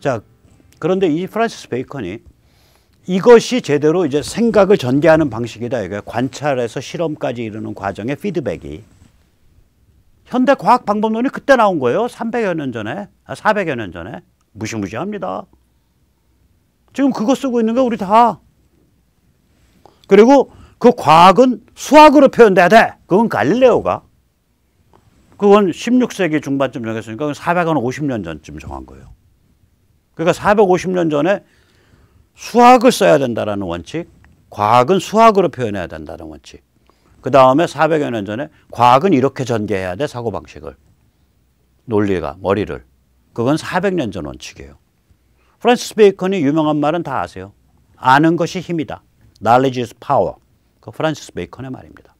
자, 그런데 이 프란시스 베이컨이 이것이 제대로 이제 생각을 전개하는 방식이다. 이게 관찰에서 실험까지 이르는 과정의 피드백이 현대 과학 방법론이 그때 나온 거예요. 300여 년 전에, 아, 400여 년 전에 무시무시합니다. 지금 그거 쓰고 있는 거 우리 다. 그리고 그 과학은 수학으로 표현돼야 돼. 그건 갈릴레오가. 그건 16세기 중반쯤 정했으니까 450년 전쯤 정한 거예요. 그러니까 450년 전에 수학을 써야 된다라는 원칙, 과학은 수학으로 표현해야 된다는 원칙. 그 다음에 400여 년 전에 과학은 이렇게 전개해야 돼 사고방식을. 논리가, 머리를. 그건 400년 전 원칙이에요. 프란시스 베이컨이 유명한 말은 다 아세요. 아는 것이 힘이다. Knowledge is power. 그 프란시스 베이컨의 말입니다.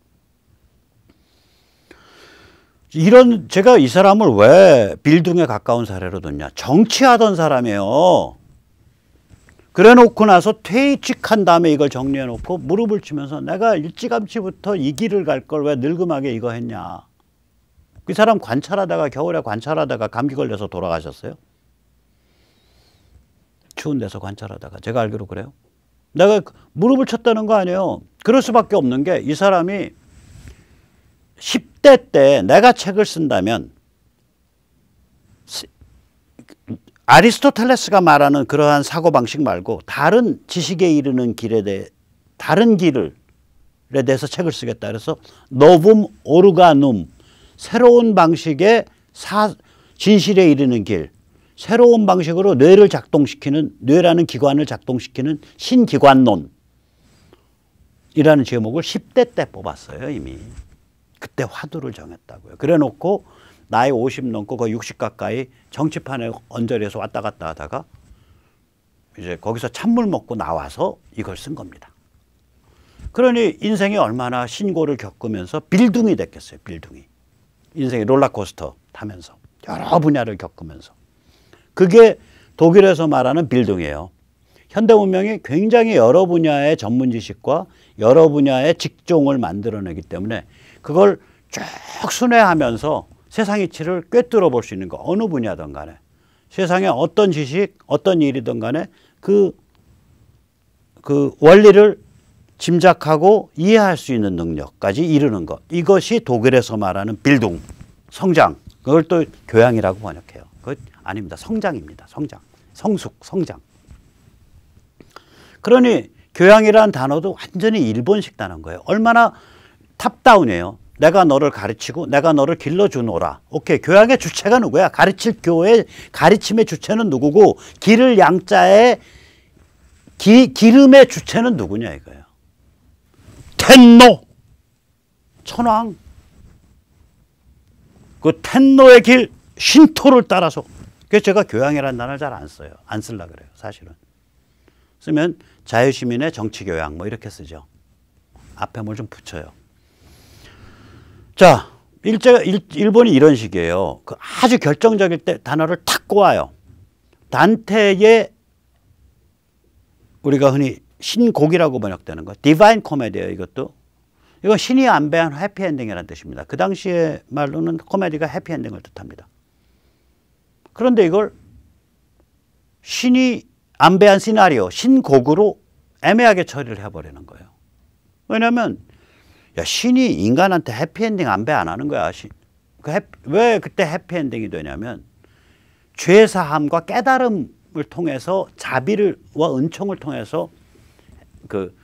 이런 제가 이 사람을 왜빌둥에 가까운 사례로 뒀냐? 정치하던 사람이에요. 그래 놓고 나서 퇴직한 다음에 이걸 정리해 놓고 무릎을 치면서 내가 일찌감치부터 이 길을 갈 걸 왜 늙음하게 이거 했냐. 그 사람 관찰하다가 겨울에 관찰하다가 감기 걸려서 돌아가셨어요. 추운 데서 관찰하다가 제가 알기로 그래요. 내가 무릎을 쳤다는 거 아니에요. 그럴 수밖에 없는 게 이 사람이 10대 때 내가 책을 쓴다면 아리스토텔레스가 말하는 그러한 사고방식 말고 다른 지식에 이르는 길에 대해 다른 길을 에 대해서 책을 쓰겠다 그래서 노붐 오르가눔 새로운 방식의 사, 진실에 이르는 길 새로운 방식으로 뇌를 작동시키는 뇌라는 기관을 작동시키는 신기관론 이라는 제목을 10대 때 뽑았어요 이미 그때 화두를 정했다고요. 그래 놓고 나이 50 넘고 거의 60 가까이 정치판에 언저리에서 왔다 갔다 하다가 이제 거기서 찬물 먹고 나와서 이걸 쓴 겁니다. 그러니 인생이 얼마나 신고를 겪으면서 빌둥이 됐겠어요, 빌둥이. 인생이 롤러코스터 타면서 여러 분야를 겪으면서. 그게 독일에서 말하는 빌둥이에요. 현대 문명이 굉장히 여러 분야의 전문 지식과 여러 분야의 직종을 만들어내기 때문에 그걸 쭉 순회하면서 세상 이치를 꿰뚫어 볼 수 있는 거 어느 분야든 간에 세상의 어떤 지식 어떤 일이든 간에 그, 그 원리를 짐작하고 이해할 수 있는 능력까지 이르는 것 이것이 독일에서 말하는 빌둥 성장 그걸 또 교양이라고 번역해요 그 아닙니다 성장입니다 성장 성숙 성장 그러니 교양이라는 단어도 완전히 일본식 단어인 거예요 얼마나 탑다운이에요. 내가 너를 가르치고 내가 너를 길러주노라. 오케이. 교양의 주체가 누구야? 가르칠 교회 가르침의 주체는 누구고 길을 양자에 기, 기름의 주체는 누구냐 이거예요. 텐노. 천왕. 그 텐노의 길 신토를 따라서 그래서 제가 교양이라는 단어를 잘 안 써요. 안 쓸라 그래요. 사실은. 쓰면 자유시민의 정치교양 뭐 이렇게 쓰죠. 앞에 뭘 좀 붙여요. 자, 일제, 일, 본이 이런 식이에요. 그 아주 결정적일 때 단어를 탁 꼬아요. 단테의 우리가 흔히 신곡이라고 번역되는 거. 디바인 코미디예요, 이것도. 이건 신이 안배한 해피엔딩이라는 뜻입니다. 그 당시의 말로는 코미디가 해피엔딩을 뜻합니다. 그런데 이걸 신이 안배한 시나리오, 신곡으로 애매하게 처리를 해버리는 거예요. 왜냐하면 야, 그러니까 신이 인간한테 해피엔딩 안배 안 하는 거야. 신. 그 해피, 왜 그때 해피엔딩이 되냐면 죄사함과 깨달음을 통해서 자비를 와 은총을 통해서 그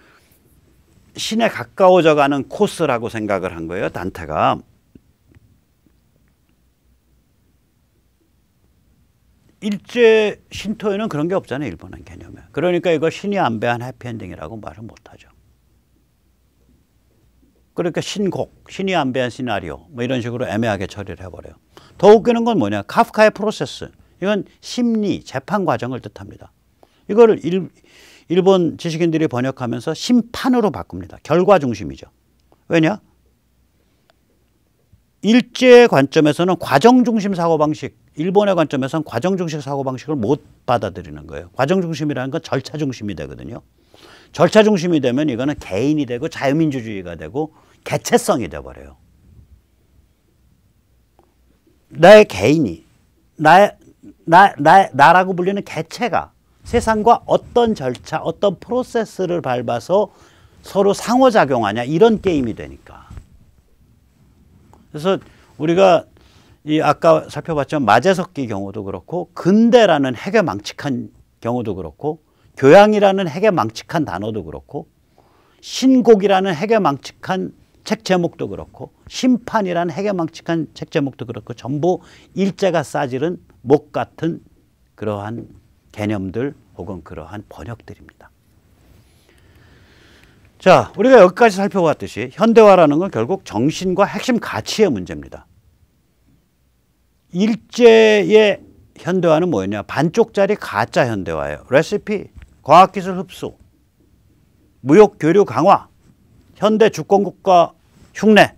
신에 가까워져 가는 코스라고 생각을 한 거예요. 단테가. 일제 신토에는 그런 게 없잖아요. 일본은 개념에. 그러니까 이거 신이 안배한 해피엔딩이라고 말을 못하죠. 그러니까 신곡, 신이 안배한 시나리오 뭐 이런 식으로 애매하게 처리를 해버려요. 더 웃기는 건 뭐냐? 카프카의 프로세스. 이건 심리, 재판 과정을 뜻합니다. 이거를 일, 일본 지식인들이 번역하면서 심판으로 바꿉니다. 결과 중심이죠. 왜냐? 일제의 관점에서는 과정 중심 사고방식, 일본의 관점에서는 과정 중심 사고방식을 못 받아들이는 거예요. 과정 중심이라는 건 절차 중심이 되거든요. 절차 중심이 되면 이거는 개인이 되고 자유민주주의가 되고 개체성이 돼버려요. 나의 개인이, 나 나, 나, 나라고 불리는 개체가 세상과 어떤 절차, 어떤 프로세스를 밟아서 서로 상호작용하냐 이런 게임이 되니까. 그래서 우리가 이 아까 살펴봤지만 마제석기 경우도 그렇고 근대라는 핵에 망측한 경우도 그렇고 교양이라는 핵에 망측한 단어도 그렇고 신곡이라는 핵에 망측한 책 제목도 그렇고 심판이란 해괴망측한 책 제목도 그렇고 전부 일제가 싸지른 목 같은 그러한 개념들 혹은 그러한 번역들입니다. 자, 우리가 여기까지 살펴봤듯이 현대화라는 건 결국 정신과 핵심 가치의 문제입니다. 일제의 현대화는 뭐였냐? 반쪽짜리 가짜 현대화예요. 레시피, 과학기술 흡수, 무역 교류 강화, 현대 주권국가 흉내.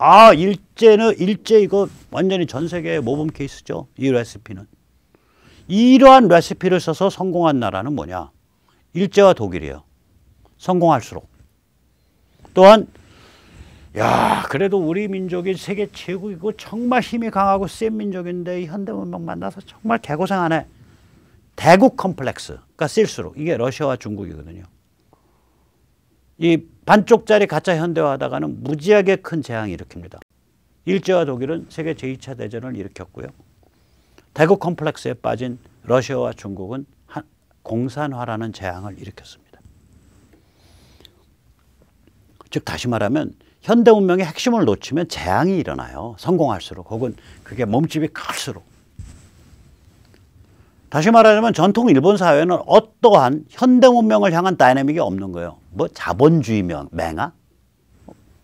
아 일제는 일제 이거 완전히 전 세계의 모범 케이스죠. 이 레시피는. 이러한 레시피를 써서 성공한 나라는 뭐냐? 일제와 독일이에요. 성공할수록. 또한 야 그래도 우리 민족이 세계 최고이고 정말 힘이 강하고 센 민족인데 현대문명 만나서 정말 개고생하네. 대국 컴플렉스가 쓸수록 그러니까 이게 러시아와 중국이거든요. 이 반쪽짜리 가짜 현대화하다가는 무지하게 큰 재앙이 일으킵니다. 일제와 독일은 세계 제2차 대전을 일으켰고요. 대구 컴플렉스에 빠진 러시아와 중국은 공산화라는 재앙을 일으켰습니다. 즉 다시 말하면 현대 문명의 핵심을 놓치면 재앙이 일어나요. 성공할수록 혹은 그게 몸집이 클수록 다시 말하자면 전통 일본 사회는 어떠한 현대 문명을 향한 다이내믹이 없는 거예요. 뭐 자본주의면 맹아?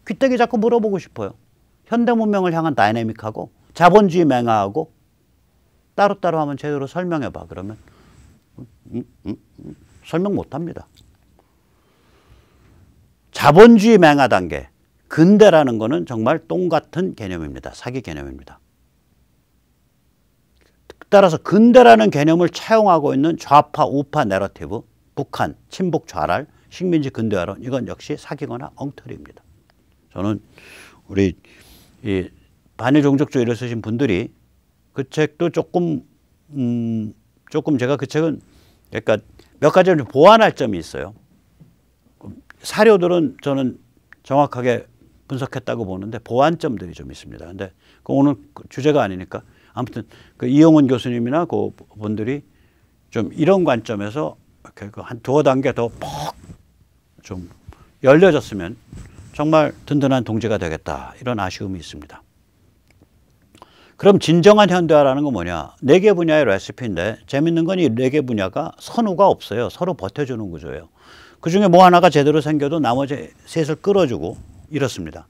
귀때기 자꾸 물어보고 싶어요. 현대 문명을 향한 다이내믹하고 자본주의 맹아하고 따로따로 하면 제대로 설명해봐. 그러면 음, 음, 음. 설명 못합니다. 자본주의 맹아 단계, 근대라는 거는 정말 똥 같은 개념입니다. 사기 개념입니다. 따라서 근대라는 개념을 차용하고 있는 좌파 우파 내러티브 북한 친북 좌랄 식민지 근대화론 이건 역시 사기거나 엉터리입니다. 저는 우리 이 반일 종족주의를 쓰신 분들이 그 책도 조금 음 조금 제가 그 책은 그러몇 그러니까 가지 좀 보완할 점이 있어요. 사료들은 저는 정확하게 분석했다고 보는데 보완점들이 좀 있습니다. 근데 오늘 그 주제가 아니니까 아무튼 그 이영훈 교수님이나 그 분들이 좀 이런 관점에서 이렇게 그 한 두어 단계 더 퍽 좀 열려졌으면 정말 든든한 동지가 되겠다 이런 아쉬움이 있습니다. 그럼 진정한 현대화라는 건 뭐냐? 네 개 분야의 레시피인데 재밌는 건 이 네 개 분야가 선우가 없어요. 서로 버텨주는 구조예요. 그중에 뭐 하나가 제대로 생겨도 나머지 셋을 끌어주고 이렇습니다.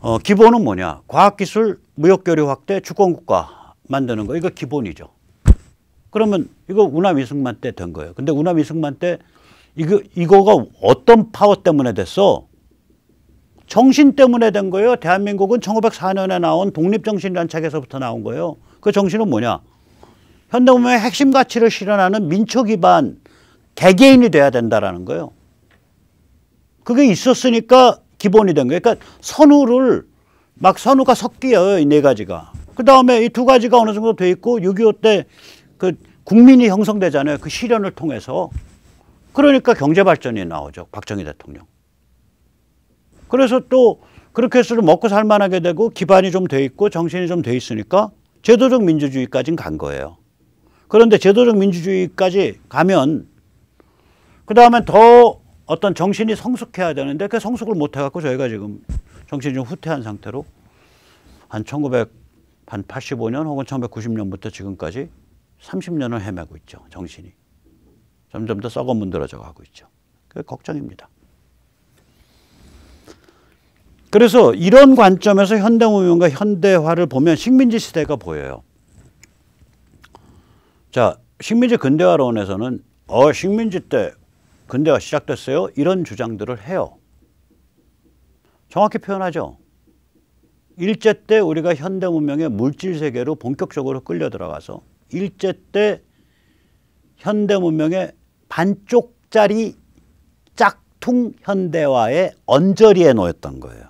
어, 기본은 뭐냐? 과학기술, 무역교류 확대, 주권국가 만드는 거 이거 기본이죠. 그러면 이거 우남 이승만 때 된 거예요. 근데 우남 이승만 때 이거 이거가 어떤 파워 때문에 됐어? 정신 때문에 된 거예요. 대한민국은 1904년에 나온 독립정신이라는 책에서부터 나온 거예요. 그 정신은 뭐냐? 현대문명의 핵심 가치를 실현하는 민초 기반 개개인이 돼야 된다라는 거예요. 그게 있었으니까 기본이 된 거예요. 그러니까 선우를 막 선우가 섞여요. 이 네 가지가. 그다음에 이 두 가지가 어느 정도 돼 있고 6.25 때 그 국민이 형성되잖아요. 그 실현을 통해서. 그러니까 경제 발전이 나오죠. 박정희 대통령. 그래서 또 그렇게 해서 먹고 살만하게 되고 기반이 좀 돼 있고 정신이 좀 돼 있으니까 제도적 민주주의까지는 간 거예요. 그런데 제도적 민주주의까지 가면 그 다음에 더 어떤 정신이 성숙해야 되는데 그 성숙을 못 해갖고 저희가 지금 정신이 좀 후퇴한 상태로 한 1985년 혹은 1990년부터 지금까지 30년을 헤매고 있죠. 정신이. 점점 더 썩어 문드러져 가고 있죠. 그게 걱정입니다. 그래서 이런 관점에서 현대무용과 현대화를 보면 식민지 시대가 보여요. 자, 식민지 근대화론에서는 어, 식민지 때 근대가 시작됐어요. 이런 주장들을 해요. 정확히 표현하죠. 일제 때 우리가 현대 문명의 물질 세계로 본격적으로 끌려 들어가서 일제 때 현대 문명의 반쪽짜리 짝퉁 현대화의 언저리에 놓였던 거예요.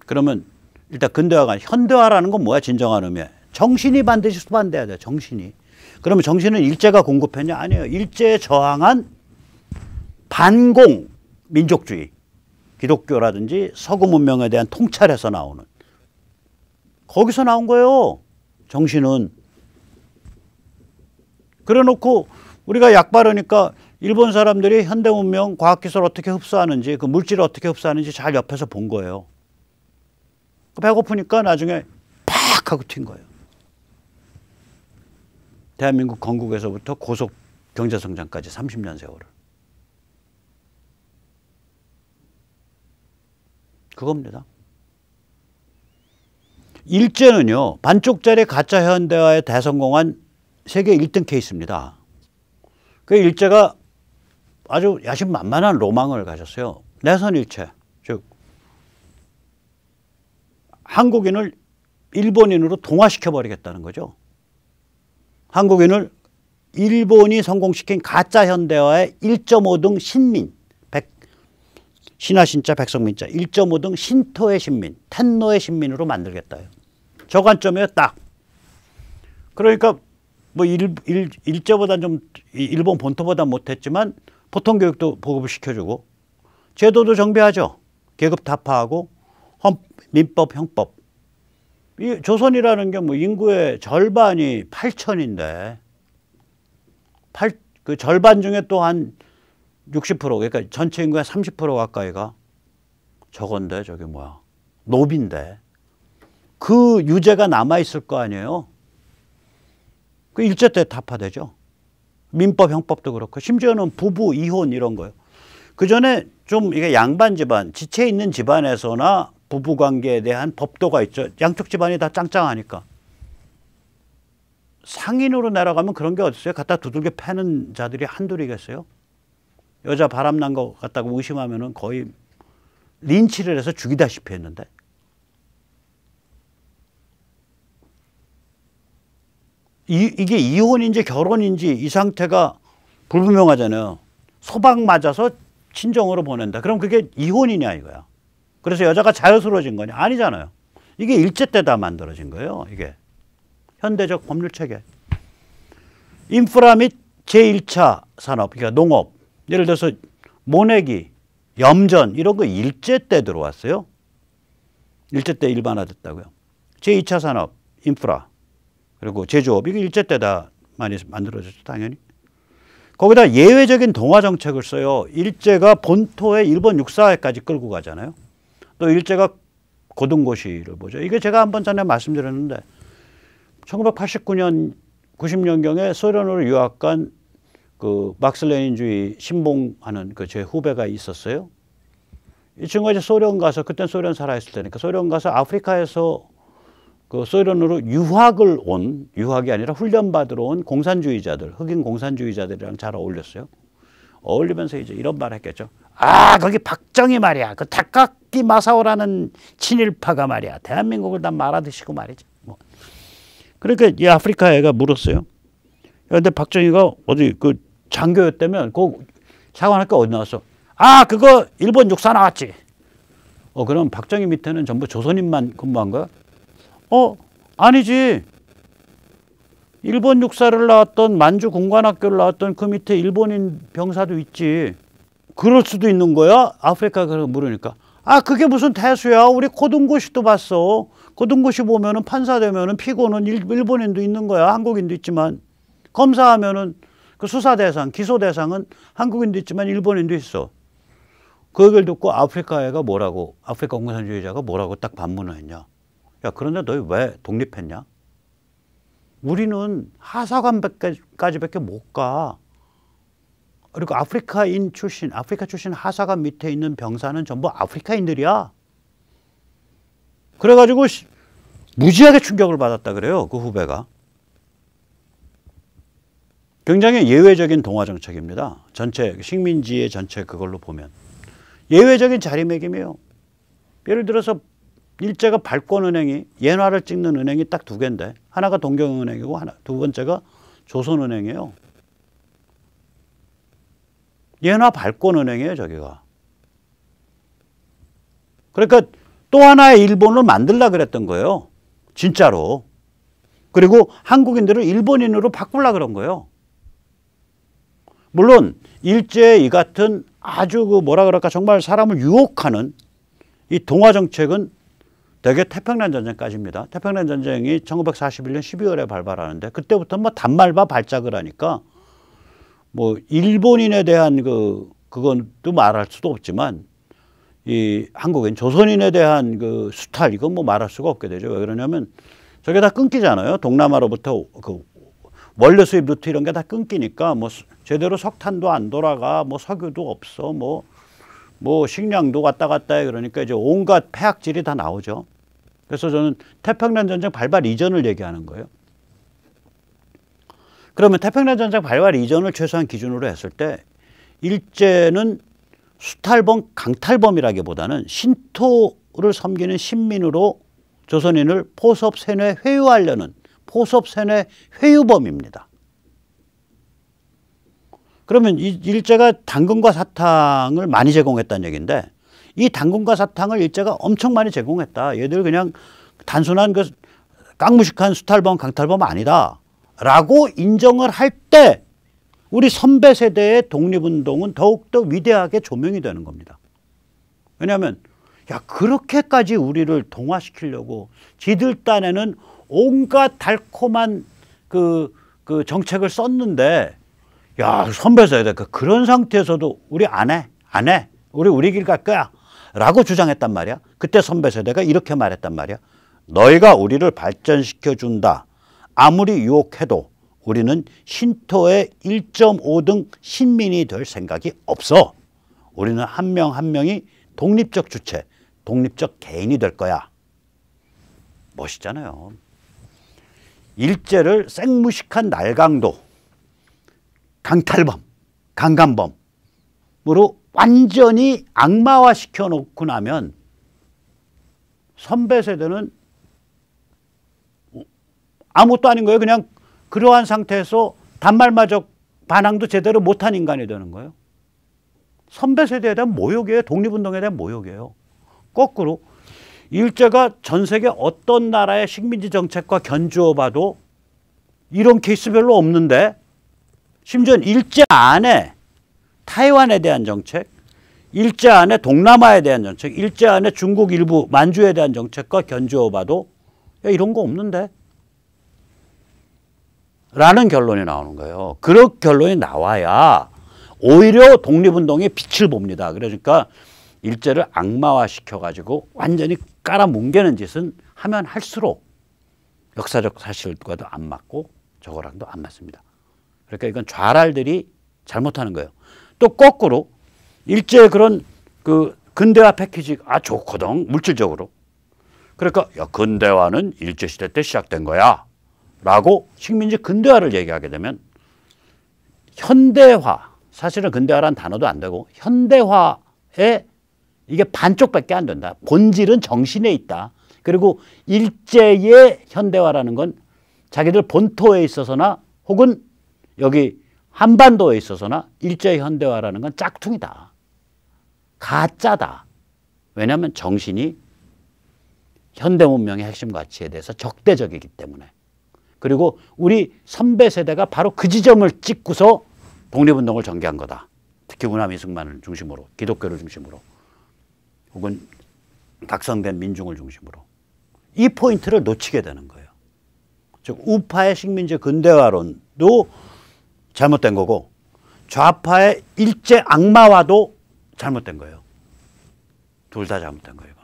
그러면 일단 근대화가 현대화라는 건 뭐야 진정한 의미에 정신이 반드시 수반돼야 돼 정신이 그러면 정신은 일제가 공급했냐? 아니에요. 일제에 저항한 반공 민족주의, 기독교라든지 서구 문명에 대한 통찰에서 나오는 거기서 나온 거예요. 정신은 그래놓고 우리가 약 바르니까 일본 사람들이 현대 문명 과학 기술 어떻게 흡수하는지 그 물질을 어떻게 흡수하는지 잘 옆에서 본 거예요. 배고프니까 나중에 팍 하고 튄 거예요. 대한민국 건국에서부터 고속 경제성장까지 30년 세월을. 그겁니다. 일제는요, 반쪽짜리 가짜 현대화에 대성공한 세계 1등 케이스입니다. 그 일제가 아주 야심만만한 로망을 가졌어요. 내선일체. 즉, 한국인을 일본인으로 동화시켜버리겠다는 거죠. 한국인을 일본이 성공시킨 가짜 현대화의 1.5등 신민 백, 신화 신자 백성민자 1.5등 신토의 신민 텐노의 신민으로 만들겠다 저 관점이에요 딱 그러니까 뭐 일, 일, 일제보단 좀 일본 본토보다 못했지만 보통 교육도 보급을 시켜주고 제도도 정비하죠 계급 타파하고 헌, 민법 형법 이 조선이라는 게 뭐 인구의 절반이 8천인데 8, 그 절반 중에 또 한60% 그러니까 전체 인구의 30% 가까이가 저건데 저게 뭐야 노비인데 그 유죄가 남아 있을 거 아니에요. 그 일제 때 타파되죠. 민법, 형법도 그렇고 심지어는 부부 이혼 이런 거요. 그 전에 좀 이게 양반 집안, 지체 있는 집안에서나 부부관계에 대한 법도가 있죠. 양쪽 집안이 다 짱짱하니까. 상인으로 내려가면 그런 게 어딨어요? 갖다 두들겨 패는 자들이 한둘이겠어요? 여자 바람난 것 같다고 의심하면 거의 린치를 해서 죽이다시피 했는데. 이, 이게 이혼인지 결혼인지 이 상태가 불분명하잖아요. 소방 맞아서 친정으로 보낸다. 그럼 그게 이혼이냐 이거야. 그래서 여자가 자유스러워진 거냐? 아니잖아요. 이게 일제 때다 만들어진 거예요. 이게 현대적 법률 체계. 인프라 및 제1차 산업, 그러니까 농업. 예를 들어서 모내기, 염전 이런 거 일제 때 들어왔어요. 일제 때 일반화됐다고요. 제2차 산업, 인프라, 그리고 제조업 이게 일제 때다 많이 만들어졌죠 당연히. 거기다 예외적인 동화 정책을 써요. 일제가 본토에 일본 육사회까지 끌고 가잖아요. 또 일제가 고등고시를 보죠. 이게 제가 한 번 전에 말씀드렸는데 1989년 90년경에 소련으로 유학 간 그 막스레닌주의 신봉하는 그 제 후배가 있었어요. 이 친구가 이제 소련 가서 그땐 소련 살아있을 때니까 소련 가서 아프리카에서 그 소련으로 유학을 온 유학이 아니라 훈련 받으러 온 공산주의자들 흑인 공산주의자들이랑 잘 어울렸어요. 어울리면서 이제 이런 말을 했겠죠. 아 거기 박정희 말이야. 그 닭각 히데 마사오라는 친일파가 말이야 대한민국을 다 말아드시고 말이죠. 뭐. 그러니까 이 아프리카 애가 물었어요. 그런데 박정희가 어디 그 장교였다면 그사관할교 어디 나왔어? 아 그거 일본 육사 나왔지. 어 그럼 박정희 밑에는 전부 조선인만 근무한 거야? 어 아니지. 일본 육사를 나왔던 만주 공관학교를 나왔던 그 밑에 일본인 병사도 있지. 그럴 수도 있는 거야? 아프리카 그걸 물으니까. 아 그게 무슨 대수야 우리 고등고시도 봤어 고등고시 보면은 판사 되면은 피고는 일본인도 일 있는 거야 한국인도 있지만 검사하면은 그 수사 대상 기소 대상은 한국인도 있지만 일본인도 있어 그 얘기를 듣고 아프리카 애가 뭐라고 아프리카 공산주의자가 뭐라고 딱 반문을 했냐 야 그런데 너희 왜 독립했냐 우리는 하사관까지밖에 못가 그리고 아프리카인 출신, 아프리카 출신 하사관 밑에 있는 병사는 전부 아프리카인들이야. 그래가지고 무지하게 충격을 받았다 그래요. 그 후배가. 굉장히 예외적인 동화 정책입니다. 전체 식민지의 전체 그걸로 보면 예외적인 자리매김이에요. 예를 들어서 일제가 발권은행이 예화를 찍는 은행이 딱 두 개인데 하나가 동경은행이고 하나 두 번째가 조선은행이에요. 예나 발권은행이에요, 저기가. 그러니까 또 하나의 일본을 만들라 그랬던 거예요. 진짜로. 그리고 한국인들을 일본인으로 바꾸려 그런 거예요. 물론 일제 이 같은 아주 그 뭐라 그럴까 정말 사람을 유혹하는 이 동화 정책은 대개 태평양 전쟁까지입니다. 태평양 전쟁이 1941년 12월에 발발하는데 그때부터 뭐 단말바 발작을 하니까 뭐 일본인에 대한 그 그건또 말할 수도 없지만 이 한국인 조선인에 대한 그 수탈 이건 뭐 말할 수가 없게 되죠. 왜 그러냐면 저게 다 끊기잖아요. 동남아로부터 그 원료 수입 루트 이런 게 다 끊기니까 뭐 제대로 석탄도 안 돌아가 뭐 석유도 없어 뭐뭐 뭐 식량도 왔다 갔다 해 그러니까 이제 온갖 폐악질이 다 나오죠. 그래서 저는 태평양 전쟁 발발 이전을 얘기하는 거예요. 그러면 태평양 전쟁 발발 이전을 최소한 기준으로 했을 때 일제는 수탈범 강탈범이라기보다는 신토를 섬기는 신민으로 조선인을 포섭 세뇌 회유하려는 포섭 세뇌 회유범입니다. 그러면 이, 일제가 당근과 사탕을 많이 제공했다는 얘기인데 이 당근과 사탕을 일제가 엄청 많이 제공했다. 얘들 그냥 단순한 그 깡무식한 수탈범 강탈범 아니다. 라고 인정을 할 때 우리 선배 세대의 독립운동은 더욱더 위대하게 조명이 되는 겁니다. 왜냐하면 야 그렇게까지 우리를 동화시키려고 지들 딴에는 온갖 달콤한 그, 그 정책을 썼는데 야 선배 세대 그 그런 상태에서도 우리 안 해, 안 해. 우리 우리 길 갈 거야. 라고 주장했단 말이야. 그때 선배 세대가 이렇게 말했단 말이야. 너희가 우리를 발전시켜 준다. 아무리 유혹해도 우리는 신토의 1.5등 신민이 될 생각이 없어. 우리는 한 명한 한 명이 독립적 주체, 독립적 개인이 될 거야. 멋있잖아요. 일제를 생무식한 날강도, 강탈범, 강간범으로 완전히 악마화 시켜놓고 나면 선배 세대는 아무것도 아닌 거예요. 그냥 그러한 상태에서 단말마적 반항도 제대로 못한 인간이 되는 거예요. 선배 세대에 대한 모욕이에요. 독립운동에 대한 모욕이에요. 거꾸로 일제가 전 세계 어떤 나라의 식민지 정책과 견주어 봐도 이런 케이스 별로 없는데 심지어 일제 안에 타이완에 대한 정책, 일제 안에 동남아에 대한 정책, 일제 안에 중국 일부 만주에 대한 정책과 견주어 봐도 야, 이런 거 없는데 라는 결론이 나오는 거예요. 그런 결론이 나와야 오히려 독립운동이 빛을 봅니다. 그러니까 일제를 악마화 시켜가지고 완전히 깔아뭉개는 짓은 하면 할수록 역사적 사실과도 안 맞고 저거랑도 안 맞습니다. 그러니까 이건 좌랄들이 잘못하는 거예요. 또 거꾸로 일제 그런 그 근대화 패키지 아 좋거든 물질적으로. 그러니까 야 근대화는 일제 시대 때 시작된 거야. 라고 식민지 근대화를 얘기하게 되면 현대화, 사실은 근대화란 단어도 안 되고 현대화에 이게 반쪽밖에 안 된다. 본질은 정신에 있다. 그리고 일제의 현대화라는 건 자기들 본토에 있어서나 혹은 여기 한반도에 있어서나 일제 의 현대화라는 건 짝퉁이다. 가짜다. 왜냐하면 정신이 현대 문명의 핵심 가치에 대해서 적대적이기 때문에 그리고 우리 선배 세대가 바로 그 지점을 찍고서 독립운동을 전개한 거다. 특히 우남이승만을 중심으로 기독교를 중심으로 혹은 각성된 민중을 중심으로 이 포인트를 놓치게 되는 거예요. 즉 우파의 식민지 근대화론도 잘못된 거고 좌파의 일제 악마화도 잘못된 거예요. 둘 다 잘못된 거예요.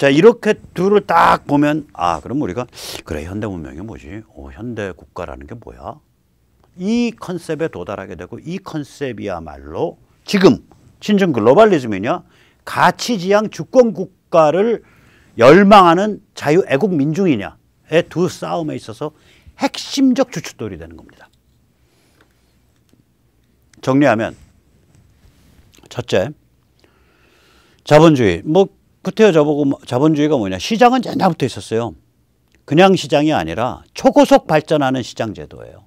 자 이렇게 둘을 딱 보면 아 그럼 우리가 그래 현대 문명이 뭐지? 어, 현대 국가라는 게 뭐야? 이 컨셉에 도달하게 되고 이 컨셉이야말로 지금 친중 글로벌리즘이냐 가치지향 주권 국가를 열망하는 자유 애국 민중이냐의 두 싸움에 있어서 핵심적 주춧돌이 되는 겁니다. 정리하면 첫째 자본주의 뭐 구태여 자보고 뭐 자본주의가 뭐냐 시장은 옛날부터 있었어요. 그냥 시장이 아니라 초고속 발전하는 시장 제도예요.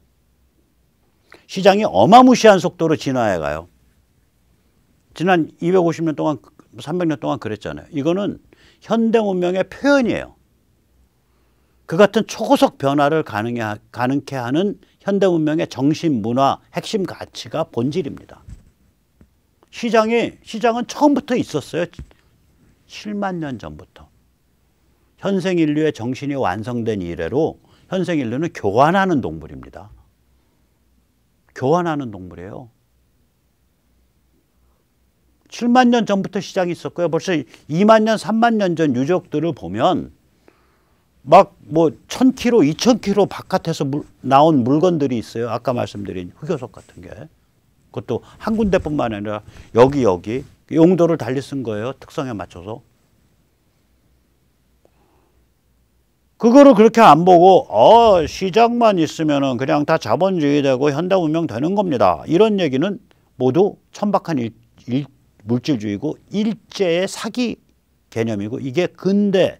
시장이 어마무시한 속도로 진화해 가요. 지난 250년 동안 300년 동안 그랬잖아요. 이거는 현대 문명의 표현이에요. 그 같은 초고속 변화를 가능케 하는 현대 문명의 정신, 문화, 핵심 가치가 본질입니다. 시장이 시장은 처음부터 있었어요. 7만 년 전부터 현생 인류의 정신이 완성된 이래로 현생 인류는 교환하는 동물입니다. 교환하는 동물이에요. 7만 년 전부터 시작이 있었고요. 벌써 2만 년, 3만 년 전 유적들을 보면 막뭐 1000km, 2000km 바깥에서 물, 나온 물건들이 있어요. 아까 말씀드린 흑요석 같은 게. 그것도 한 군데뿐만 아니라 여기 여기 용도를 달리 쓴 거예요. 특성에 맞춰서. 그거를 그렇게 안 보고 어, 시장만 있으면은 그냥 다 자본주의 되고 현대 문명 되는 겁니다. 이런 얘기는 모두 천박한 일, 일, 물질주의고 일제의 사기 개념이고 이게 근대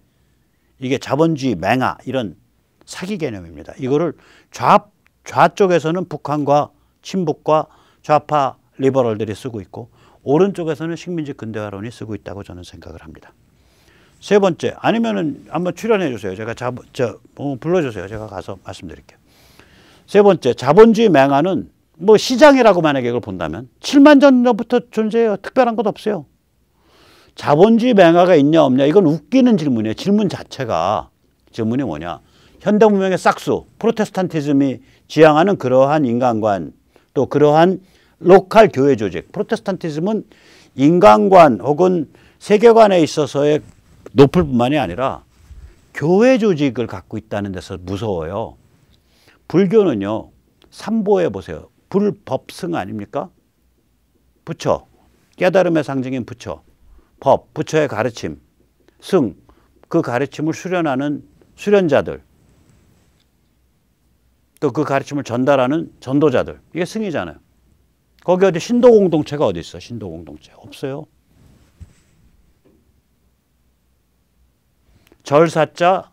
이게 자본주의 맹아 이런 사기 개념입니다. 이거를 좌, 좌쪽에서는 북한과 친북과 좌파 리버럴들이 쓰고 있고 오른쪽에서는 식민지 근대화론이 쓰고 있다고 저는 생각을 합니다. 세 번째 아니면은 한번 출연해 주세요. 제가 자, 저, 어, 불러주세요. 제가 가서 말씀드릴게요. 세 번째 자본주의 맹아는 뭐 시장이라고 만약에 이걸 본다면 7만 전부터 존재해요. 특별한 것 없어요. 자본주의 맹아가 있냐 없냐 이건 웃기는 질문이에요. 질문 자체가 질문이 뭐냐. 현대 문명의 싹수 프로테스탄티즘이 지향하는 그러한 인간관 또 그러한 로컬 교회 조직. 프로테스탄티즘은 인간관 혹은 세계관에 있어서의 높을 뿐만이 아니라 교회 조직을 갖고 있다는 데서 무서워요. 불교는요. 삼보해 보세요. 불법승 아닙니까? 부처. 깨달음의 상징인 부처. 법, 부처의 가르침. 승, 그 가르침을 수련하는 수련자들. 또 그 가르침을 전달하는 전도자들. 이게 승이잖아요. 거기 어디 신도 공동체가 어디 있어? 신도 공동체 없어요. 절사자,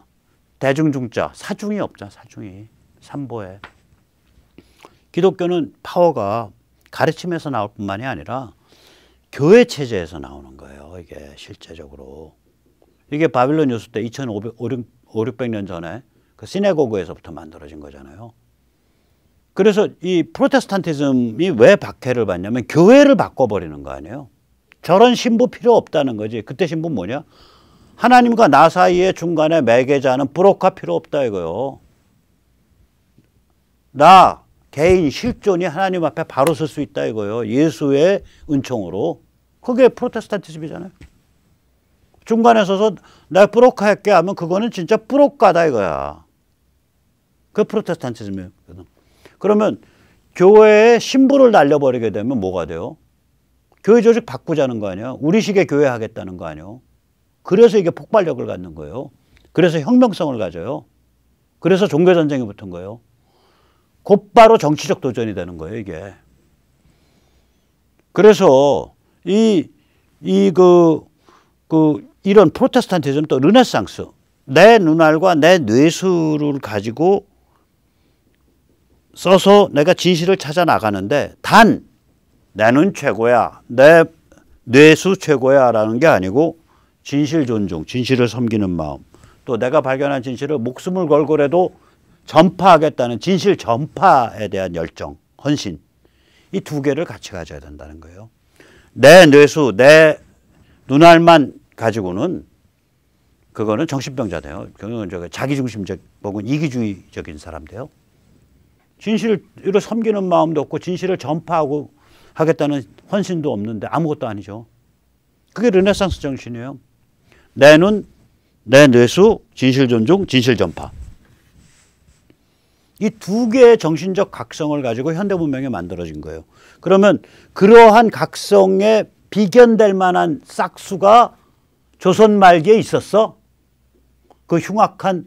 대중중자, 사중이 없잖 사중이 삼보에 기독교는 파워가 가르침에서 나올 뿐만이 아니라 교회 체제에서 나오는 거예요. 이게 실제적으로 이게 바빌론 요수 때 2,500년 전에 그 시네고그에서부터 만들어진 거잖아요. 그래서 이 프로테스탄티즘이 왜 박해를 받냐면 교회를 바꿔버리는 거 아니에요. 저런 신부 필요 없다는 거지. 그때 신부 뭐냐? 하나님과 나 사이의 중간에 매개자는 브로카 필요 없다 이거요. 나 개인 실존이 하나님 앞에 바로 설 수 있다 이거요. 예수의 은총으로. 그게 프로테스탄티즘이잖아요. 중간에 서서 나 브로카 할게 하면 그거는 진짜 브로카다 이거야. 그 프로테스탄티즘이거든. 그러면 교회에 신부를 날려버리게 되면 뭐가 돼요? 교회 조직 바꾸자는 거 아니야? 우리식의 교회 하겠다는 거 아니야? 그래서 이게 폭발력을 갖는 거예요. 그래서 혁명성을 가져요. 그래서 종교 전쟁이 붙은 거예요. 곧바로 정치적 도전이 되는 거예요, 이게. 그래서 이 이 그 그 이런 프로테스탄티즘 또 르네상스 내 눈알과 내 뇌수를 가지고 써서 내가 진실을 찾아 나가는데 단내는 최고야 내 뇌수 최고야 라는 게 아니고 진실 존중 진실을 섬기는 마음 또 내가 발견한 진실을 목숨을 걸고라도 전파하겠다는 진실 전파에 대한 열정 헌신 이 두 개를 같이 가져야 된다는 거예요 내 뇌수 내 눈알만 가지고는 그거는 정신병자 돼요. 그거는 자기중심적 혹은 이기주의적인 사람 돼요. 진실을 섬기는 마음도 없고 진실을 전파하고 하겠다는 헌신도 없는데 아무것도 아니죠. 그게 르네상스 정신이에요. 내 눈, 내 뇌수, 진실 존중, 진실 전파. 이 두 개의 정신적 각성을 가지고 현대 문명이 만들어진 거예요. 그러면 그러한 각성에 비견될 만한 싹수가 조선 말기에 있었어. 그 흉악한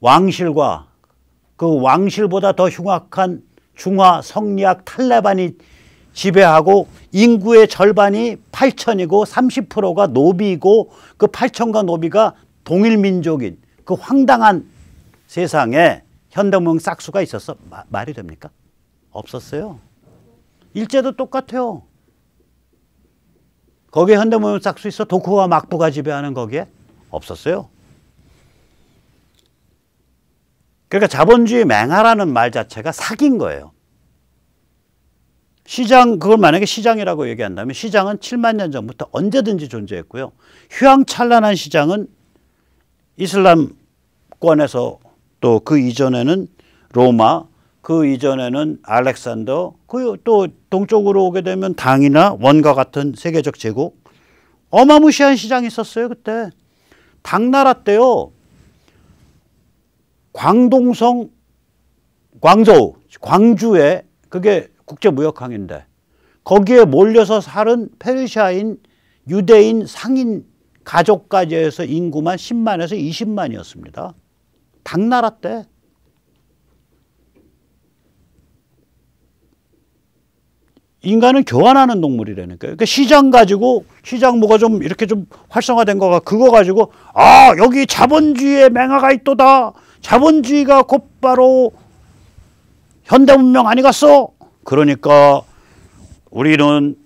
왕실과 그 왕실보다 더 흉악한 중화 성리학 탈레반이 지배하고 인구의 절반이 8천이고 30%가 노비이고 그 8천과 노비가 동일 민족인 그 황당한 세상에 현대문 싹수가 있었어 마, 말이 됩니까? 없었어요. 일제도 똑같아요. 거기에 현대문 싹수 있어 도쿠와 막부가 지배하는 거기에 없었어요. 그러니까 자본주의 맹하라는 말 자체가 사기인 거예요. 시장, 그걸 만약에 시장이라고 얘기한다면 시장은 7만 년 전부터 언제든지 존재했고요. 휴양찬란한 시장은 이슬람권에서 또 그 이전에는 로마, 그 이전에는 알렉산더, 그 또 동쪽으로 오게 되면 당이나 원과 같은 세계적 제국. 어마무시한 시장이 있었어요, 그때. 당나라 때요. 광동성 광저우 광주에 그게 국제무역항인데 거기에 몰려서 살은 페르시아인 유대인 상인 가족까지 해서 인구만 10만에서 20만이었습니다. 당나라 때 인간은 교환하는 동물이라니까요. 그러니까 시장 가지고 시장 뭐가 좀 이렇게 좀 활성화된 거가 그거 가지고 아 여기 자본주의의 맹아가 있도다. 자본주의가 곧바로 현대 문명 아니겠어? 그러니까 우리는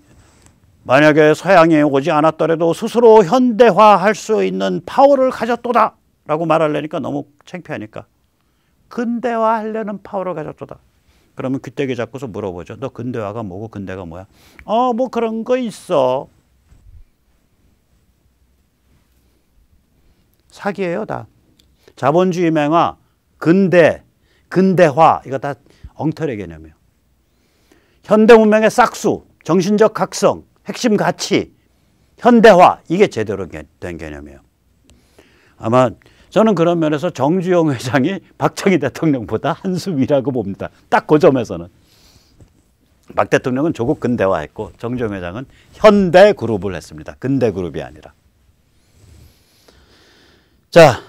만약에 서양에 오지 않았더라도 스스로 현대화할 수 있는 파워를 가졌도다 라고 말하려니까 너무 창피하니까 근대화하려는 파워를 가졌도다 그러면 귀때기 잡고서 물어보죠 너 근대화가 뭐고 근대가 뭐야 어뭐 그런 거 있어 사기예요 다 자본주의 맹화, 근대, 근대화 이거 다 엉터리 개념이에요. 현대 문명의 싹수, 정신적 각성, 핵심 가치, 현대화 이게 제대로 된 개념이에요. 아마 저는 그런 면에서 정주영 회장이 박정희 대통령보다 한숨이라고 봅니다. 딱 그 점에서는. 박 대통령은 조국 근대화했고 정주영 회장은 현대 그룹을 했습니다. 근대 그룹이 아니라. 자,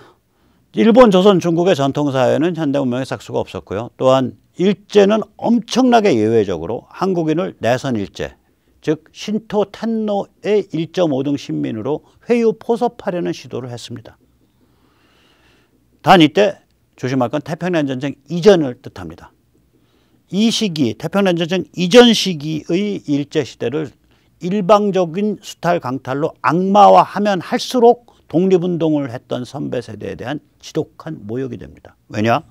일본, 조선, 중국의 전통사회는 현대 문명의 싹수가 없었고요. 또한 일제는 엄청나게 예외적으로 한국인을 내선일제, 즉 신토 텐노의 1.5등 신민으로 회유 포섭하려는 시도를 했습니다. 단 이때 조심할 건 태평양 전쟁 이전을 뜻합니다. 이 시기 태평양 전쟁 이전 시기의 일제 시대를 일방적인 수탈 강탈로 악마화하면 할수록 독립운동을 했던 선배 세대에 대한 지독한 모욕이 됩니다. 왜냐?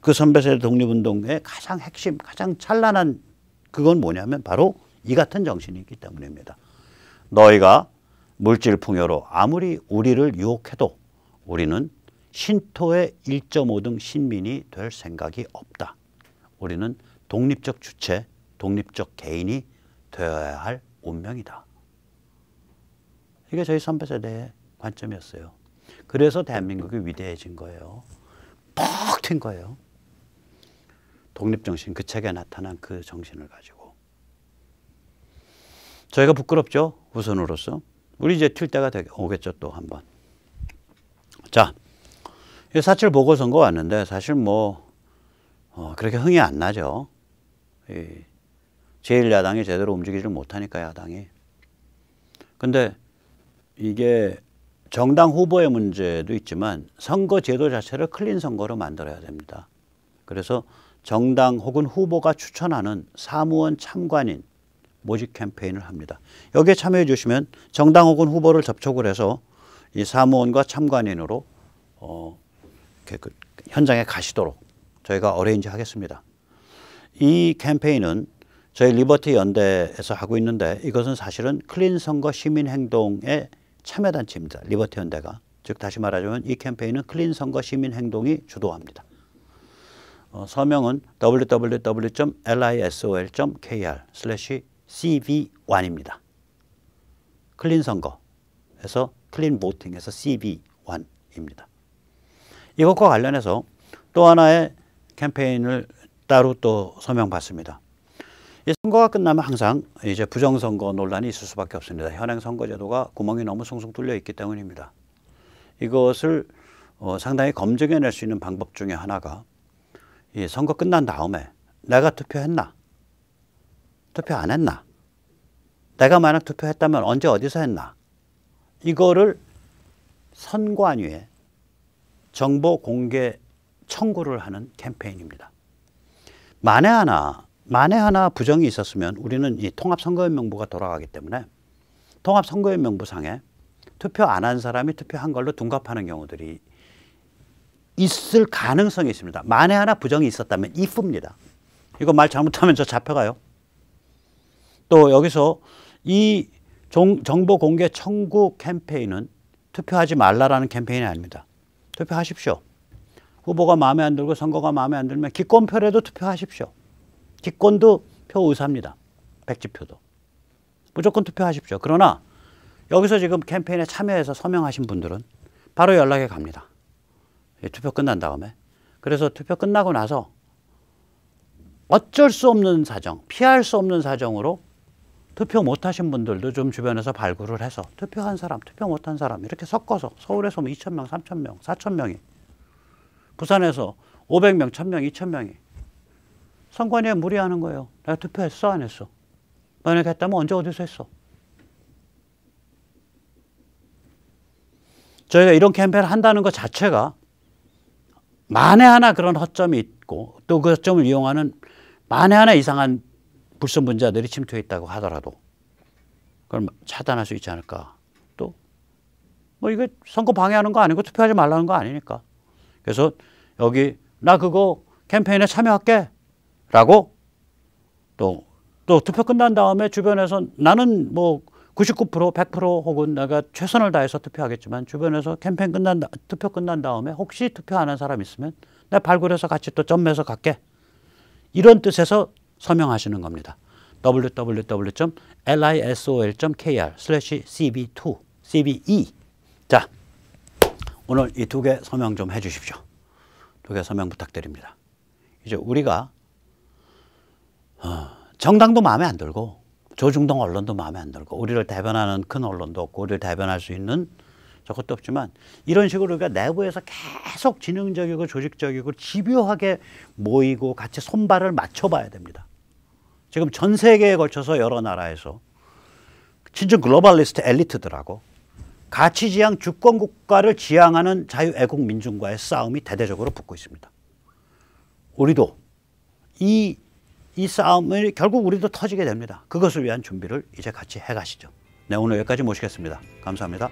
그 선배 세대 독립운동의 가장 핵심, 가장 찬란한 그건 뭐냐면 바로 이 같은 정신이 있기 때문입니다. 너희가 물질풍요로 아무리 우리를 유혹해도 우리는 신토의 1.5등 신민이 될 생각이 없다. 우리는 독립적 주체, 독립적 개인이 되어야 할 운명이다. 이게 저희 선배 세대의 관점이었어요. 그래서 대한민국이 위대해진 거예요. 퍽튄 거예요. 독립정신, 그 책에 나타난 그 정신을 가지고. 저희가 부끄럽죠? 후손으로서. 우리 이제 튈 때가 되, 오겠죠, 또한 번. 자, 사칠 보궐선거 왔는데 사실 뭐, 어, 그렇게 흥이 안 나죠. 이 제1야당이 제대로 움직이질 못하니까 야당이. 근데 이게 정당 후보의 문제도 있지만 선거 제도 자체를 클린 선거로 만들어야 됩니다. 그래서 정당 혹은 후보가 추천하는 사무원 참관인 모집 캠페인을 합니다. 여기에 참여해 주시면 정당 혹은 후보를 접촉을 해서 이 사무원과 참관인으로 어, 그 현장에 가시도록 저희가 어레인지 하겠습니다. 이 캠페인은 저희 리버티 연대에서 하고 있는데 이것은 사실은 클린 선거 시민 행동의 참여단체입니다. 리버티언대가. 즉 다시 말하자면 이 캠페인은 클린 선거 시민 행동이 주도합니다. 어, 서명은 www.lisol.kr/cv1입니다. 클린 선거에서 클린 보팅에서 cv1입니다. 이것과 관련해서 또 하나의 캠페인을 따로 또 서명받습니다. 선거가 끝나면 항상 이제 부정선거 논란이 있을 수밖에 없습니다. 현행 선거제도가 구멍이 너무 숭숭 뚫려 있기 때문입니다. 이것을 어, 상당히 검증해낼 수 있는 방법 중에 하나가 이 선거 끝난 다음에 내가 투표했나? 투표 안 했나? 내가 만약 투표했다면 언제 어디서 했나? 이거를 선관위에 정보 공개 청구를 하는 캠페인입니다. 만에 하나 만에 하나 부정이 있었으면 우리는 이 통합선거인 명부가 돌아가기 때문에 통합선거인 명부상에 투표 안 한 사람이 투표한 걸로 둔갑하는 경우들이 있을 가능성이 있습니다. 만에 하나 부정이 있었다면 이쁩니다. 이거 말 잘못하면 저 잡혀가요. 또 여기서 이 정보 공개 청구 캠페인은 투표하지 말라라는 캠페인이 아닙니다. 투표하십시오. 후보가 마음에 안 들고 선거가 마음에 안 들면 기권표라도 투표하십시오. 기권도 표 의사입니다. 백지표도. 무조건 투표하십시오. 그러나 여기서 지금 캠페인에 참여해서 서명하신 분들은 바로 연락이 갑니다. 예, 투표 끝난 다음에. 그래서 투표 끝나고 나서 어쩔 수 없는 사정, 피할 수 없는 사정으로 투표 못하신 분들도 좀 주변에서 발굴을 해서 투표한 사람, 투표 못한 사람 이렇게 섞어서 서울에서 뭐 2천 명, 3천 명, 4천 명이 부산에서 500명, 1000명, 2000명이 선관위에 무리하는 거예요. 내가 투표했어? 안 했어? 만약에 했다면 언제 어디서 했어? 저희가 이런 캠페인을 한다는 것 자체가 만에 하나 그런 허점이 있고 또 그 허점을 이용하는 만에 하나 이상한 불순분자들이 침투해 있다고 하더라도 그걸 차단할 수 있지 않을까. 또 뭐 이거 선거 방해하는 거 아니고 투표하지 말라는 거 아니니까. 그래서 여기 나 그거 캠페인에 참여할게. 라고 또, 또 투표 끝난 다음에 주변에서 나는 뭐 99% 100% 혹은 내가 최선을 다해서 투표하겠지만 주변에서 캠페인 끝난 다, 투표 끝난 다음에 혹시 투표 하는 사람 있으면 내 발굴해서 같이 또 점매서 갈게 이런 뜻에서 서명하시는 겁니다. www.lisol.kr/cb2 c b 2자 오늘 이 두 개 서명 좀 해주십시오. 두 개 서명 부탁드립니다. 이제 우리가 어, 정당도 마음에 안 들고 조중동 언론도 마음에 안 들고 우리를 대변하는 큰 언론도 없고 우리를 대변할 수 있는 저것도 없지만 이런 식으로 우리가 내부에서 계속 지능적이고 조직적이고 집요하게 모이고 같이 손발을 맞춰봐야 됩니다. 지금 전 세계에 걸쳐서 여러 나라에서 진짜 글로벌리스트 엘리트들하고 가치지향 주권국가를 지향하는 자유애국민중과의 싸움이 대대적으로 붙고 있습니다. 우리도 이이 싸움이 결국 우리도 터지게 됩니다. 그것을 위한 준비를 이제 같이 해가시죠. 네, 오늘 여기까지 모시겠습니다. 감사합니다.